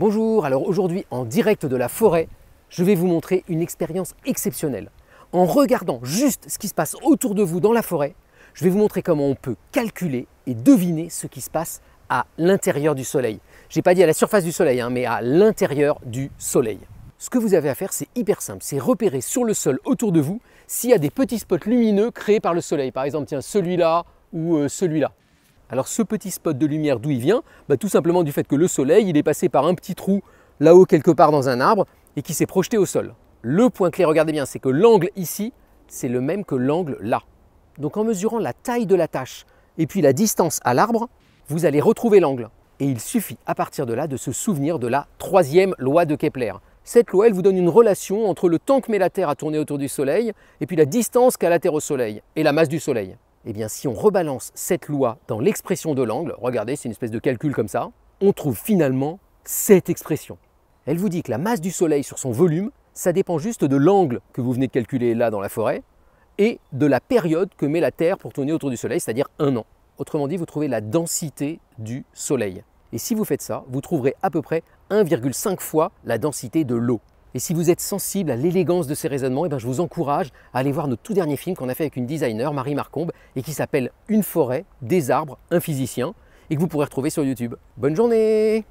Bonjour, alors aujourd'hui en direct de la forêt, je vais vous montrer une expérience exceptionnelle. En regardant juste ce qui se passe autour de vous dans la forêt, je vais vous montrer comment on peut calculer et deviner ce qui se passe à l'intérieur du soleil. J'ai pas dit à la surface du soleil, hein, mais à l'intérieur du soleil. Ce que vous avez à faire, c'est hyper simple, c'est repérer sur le sol autour de vous s'il y a des petits spots lumineux créés par le soleil. Par exemple, tiens, celui-là ou euh, celui-là. Alors ce petit spot de lumière, d'où il vient bah, Tout simplement du fait que le soleil, il est passé par un petit trou là-haut quelque part dans un arbre et qui s'est projeté au sol. Le point clé, regardez bien, c'est que l'angle ici, c'est le même que l'angle là. Donc en mesurant la taille de la tâche et puis la distance à l'arbre, vous allez retrouver l'angle. Et il suffit à partir de là de se souvenir de la troisième loi de Kepler. Cette loi, elle vous donne une relation entre le temps que met la Terre à tourner autour du Soleil et puis la distance qu'a la Terre au Soleil et la masse du Soleil eh bien si on rebalance cette loi dans l'expression de l'angle, regardez, c'est une espèce de calcul comme ça, on trouve finalement cette expression. Elle vous dit que la masse du Soleil sur son volume, ça dépend juste de l'angle que vous venez de calculer là dans la forêt et de la période que met la Terre pour tourner autour du Soleil, c'est-à-dire un an. Autrement dit, vous trouvez la densité du Soleil. Et si vous faites ça, vous trouverez à peu près 1,5 fois la densité de l'eau. Et si vous êtes sensible à l'élégance de ces raisonnements, et eh ben, je vous encourage à aller voir notre tout dernier film qu'on a fait avec une designer, Marie Marcombe, et qui s'appelle Une forêt, des arbres, un physicien, et que vous pourrez retrouver sur YouTube. Bonne journée